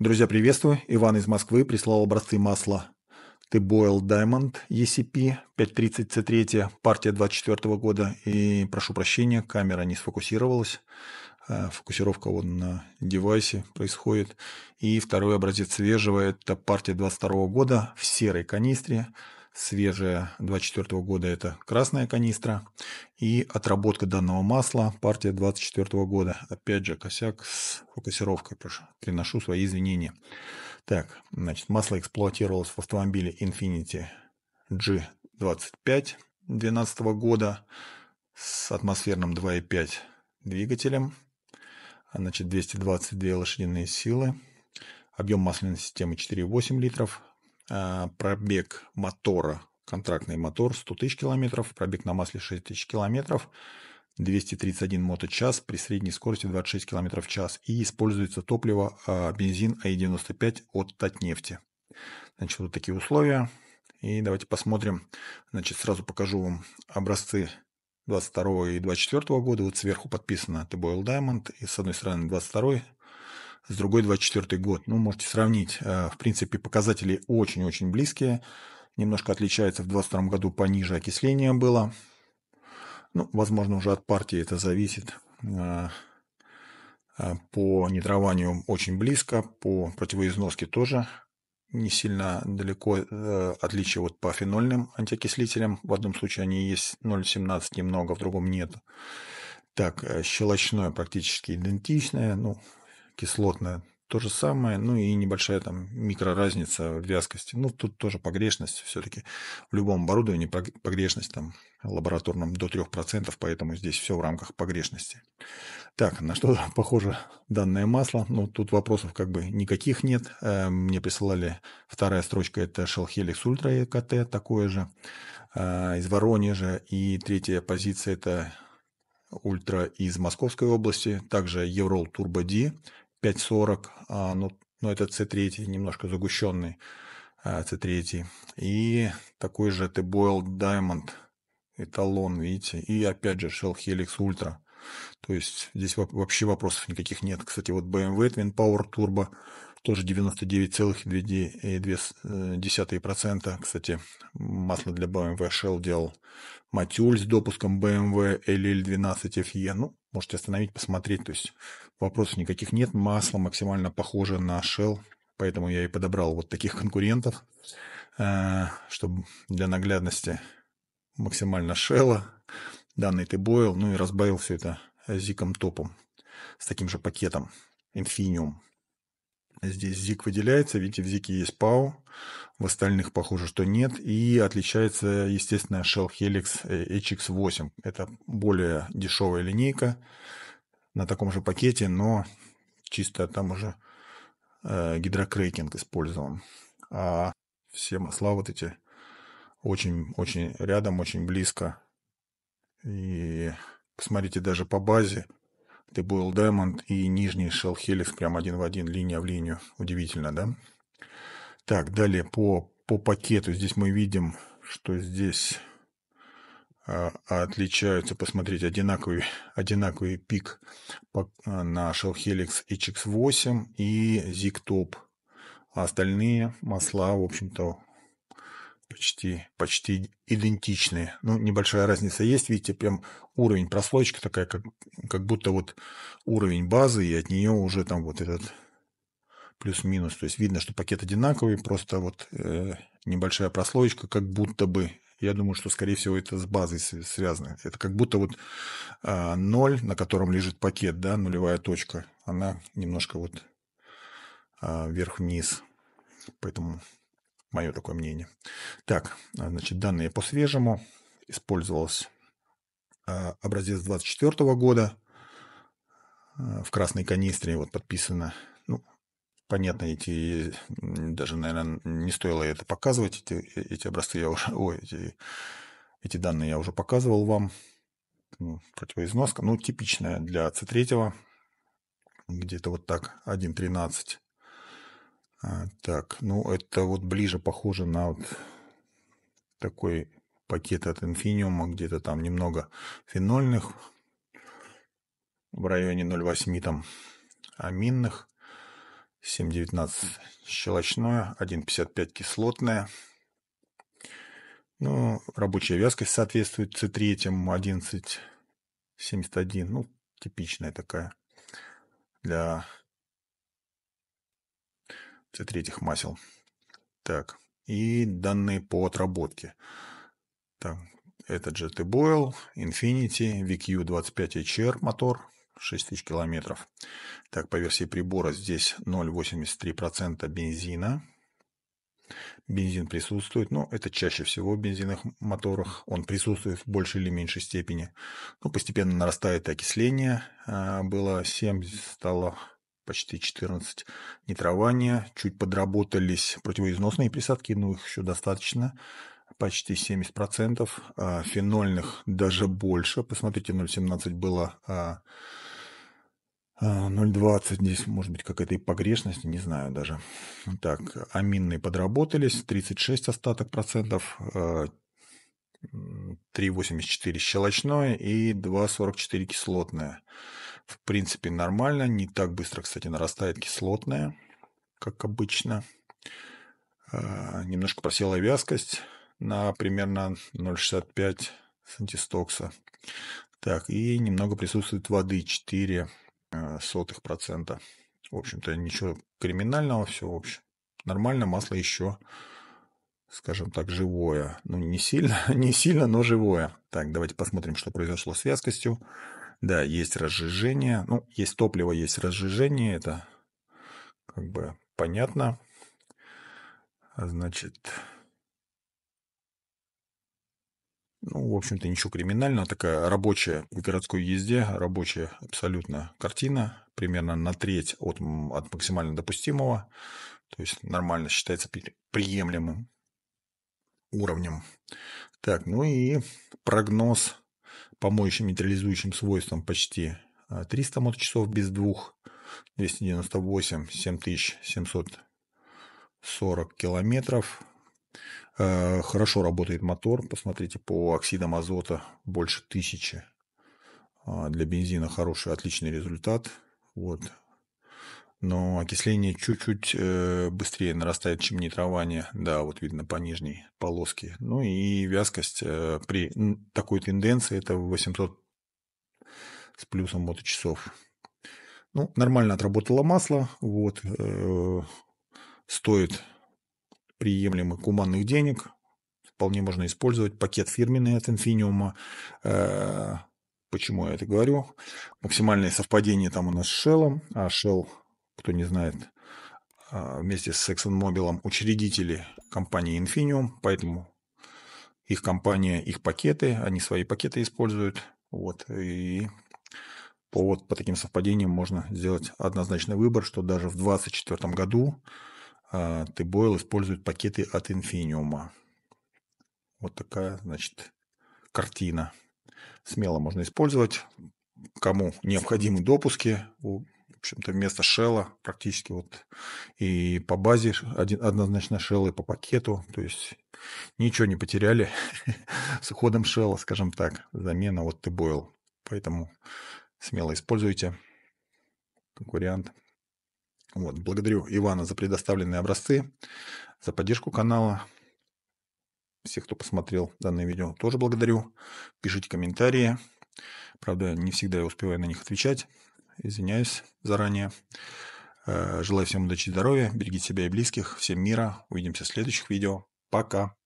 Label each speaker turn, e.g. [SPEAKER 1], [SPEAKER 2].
[SPEAKER 1] Друзья, приветствую. Иван из Москвы прислал образцы масла Тыбойл Даймонд ECP 530C3, партия 24 года. И прошу прощения, камера не сфокусировалась. Э, фокусировка вот на девайсе происходит. И второй образец свежего – это партия 22 года в серой канистре свежая 24 года – это красная канистра. И отработка данного масла – партия 24 года. Опять же, косяк с фокусировкой. Приношу свои извинения. Так, значит, масло эксплуатировалось в автомобиле Infiniti G25 2012 года с атмосферным 2.5 двигателем. А, значит, 222 лошадиные силы. Объем масляной системы 4,8 литров. А, пробег мотора, контрактный мотор 100 тысяч километров, пробег на масле 6 тысяч километров, 231 моточас при средней скорости 26 км в час и используется топливо а, бензин АИ-95 от Татнефти. Значит, вот такие условия. И давайте посмотрим. Значит, сразу покажу вам образцы 22 и 24 года. Вот сверху подписано The Boyle Diamond. И с одной стороны 22 с другой 24 год. Ну, можете сравнить. Э, в принципе, показатели очень-очень близкие. Немножко отличается. В 22 году пониже окисление было. Ну, возможно, уже от партии это зависит. Э, э, по нитрованию очень близко, по противоизноске тоже не сильно далеко отличие вот по фенольным антиокислителям. В одном случае они есть 0,17 немного, в другом нет. Так, щелочное практически идентичное. Ну, кислотная. То же самое, ну и небольшая там микроразница в вязкости. Ну, тут тоже погрешность все-таки. В любом оборудовании погрешность там лабораторном до 3%, поэтому здесь все в рамках погрешности. Так, на что похоже данное масло? Ну, тут вопросов как бы никаких нет. Эм, мне присылали вторая строчка, это Shell Helix Ultra EKT, такое же, а, из Воронежа. И третья позиция – это Ультра из Московской области, также Еврол Turbo D 5.40, а, но ну, ну это C3, немножко загущенный а, C3. И такой же T-Boil Diamond, эталон, видите. И опять же Shell Helix Ultra. То есть здесь вообще вопросов никаких нет. Кстати, вот BMW Twin Power Turbo тоже 99,2%. Э, э, Кстати, масло для BMW Shell делал Матюль с допуском BMW LL12FE. Ну, можете остановить, посмотреть. То есть Вопросов никаких нет. Масло максимально похоже на Shell, поэтому я и подобрал вот таких конкурентов, э, чтобы для наглядности максимально Shell, данный ты бойл, ну и разбавил все это зиком топом с таким же пакетом Infinium. Здесь зик выделяется, видите, в зике есть пау, в остальных похоже, что нет. И отличается, естественно, Shell Helix э, HX8. Это более дешевая линейка, на таком же пакете, но чисто там уже э, гидрокрекинг использован. А все масла вот эти очень-очень рядом, очень близко. И посмотрите, даже по базе ты был Diamond и нижний Shell Helix прям один в один, линия в линию. Удивительно, да? Так, далее по, по пакету. Здесь мы видим, что здесь а, а отличаются, посмотреть, одинаковый, одинаковый пик а, на Shell Helix HX8 и ZigTop. А остальные масла, в общем-то, почти, почти идентичные. Ну, небольшая разница есть. Видите, прям уровень прослойка такая, как, как будто вот уровень базы, и от нее уже там вот этот плюс-минус. То есть видно, что пакет одинаковый, просто вот э, небольшая прослоечка, как будто бы я думаю, что, скорее всего, это с базой связано. Это как будто вот а, ноль, на котором лежит пакет, да, нулевая точка, она немножко вот а, вверх-вниз. Поэтому мое такое мнение. Так, а, значит, данные по свежему. Использовался образец 24 года в красной канистре, вот подписано понятно, эти даже, наверное, не стоило это показывать. Эти, э, эти образцы я уже, ой, эти, эти данные я уже показывал вам. Ну, противоизноска, ну, типичная для C3, где-то вот так, 1.13. А, так, ну, это вот ближе похоже на вот такой пакет от Infinium, а где-то там немного фенольных, в районе 0,8 там аминных. 7,19 щелочное, 1,55 кислотное. Ну, рабочая вязкость соответствует C3 11,71. Ну, типичная такая для C3 масел. Так, и данные по отработке. Так, это JT Boil, Infinity, VQ25HR мотор, 6 тысяч километров. Так, по версии прибора здесь 0,83% бензина. Бензин присутствует, но это чаще всего в бензинных моторах. Он присутствует в большей или меньшей степени. Ну, постепенно нарастает окисление. А, было 7, стало почти 14 нитрования. Чуть подработались противоизносные присадки, но их еще достаточно почти 70%, а, фенольных даже больше. Посмотрите, 0,17 было а, 0,20 а, здесь, может быть, какая-то и погрешность, не знаю даже. Так, аминные подработались, 36 остаток процентов, 3,84 а, щелочное и 2,44 кислотное. В принципе, нормально, не так быстро, кстати, нарастает кислотное, как обычно. А, немножко просела вязкость на примерно 0,65 с антистокса. Так, и немного присутствует воды 4 Э, сотых процента. В общем-то, ничего криминального, все, в общем. Нормально, масло еще, скажем так, живое. Ну, не сильно, не сильно, но живое. Так, давайте посмотрим, что произошло с вязкостью. Да, есть разжижение. Ну, есть топливо, есть разжижение. Это как бы понятно. Значит, Ну, в общем-то, ничего криминального. Такая рабочая в городской езде, рабочая абсолютно картина. Примерно на треть от, от максимально допустимого. То есть, нормально считается приемлемым уровнем. Так, ну и прогноз по моющим нейтрализующим свойствам почти 300 а, моточасов без двух. 298 7740 километров. Э, хорошо работает мотор, посмотрите, по оксидам азота больше тысячи. А, для бензина хороший, отличный результат. Вот. Но окисление чуть-чуть э, быстрее нарастает, чем нитрование. Да, вот видно по нижней полоске. Ну и вязкость э, при такой тенденции это 800 с плюсом моточасов. Ну, нормально отработало масло. Вот. Стоит приемлемых гуманных денег. Вполне можно использовать пакет фирменный от Infinium. Э, почему я это говорю? Максимальное совпадение там у нас с Shell. А Shell, кто не знает, э, вместе с ExxonMobil учредители компании Infinium, поэтому их компания, их пакеты, они свои пакеты используют. Вот, и по, вот, по таким совпадениям можно сделать однозначный выбор, что даже в 2024 году а, Тыбойл использует пакеты от Infinium. Вот такая, значит, картина. Смело можно использовать. Кому необходимы допуски, в общем-то, вместо шелла практически вот и по базе один, однозначно шелл, и по пакету. То есть ничего не потеряли с уходом шелла, скажем так, замена вот Тыбойл. Поэтому смело используйте как вариант. Вот, благодарю Ивана за предоставленные образцы, за поддержку канала. Всех, кто посмотрел данное видео, тоже благодарю. Пишите комментарии. Правда, не всегда я успеваю на них отвечать. Извиняюсь заранее. Э, желаю всем удачи и здоровья. Берегите себя и близких. Всем мира. Увидимся в следующих видео. Пока.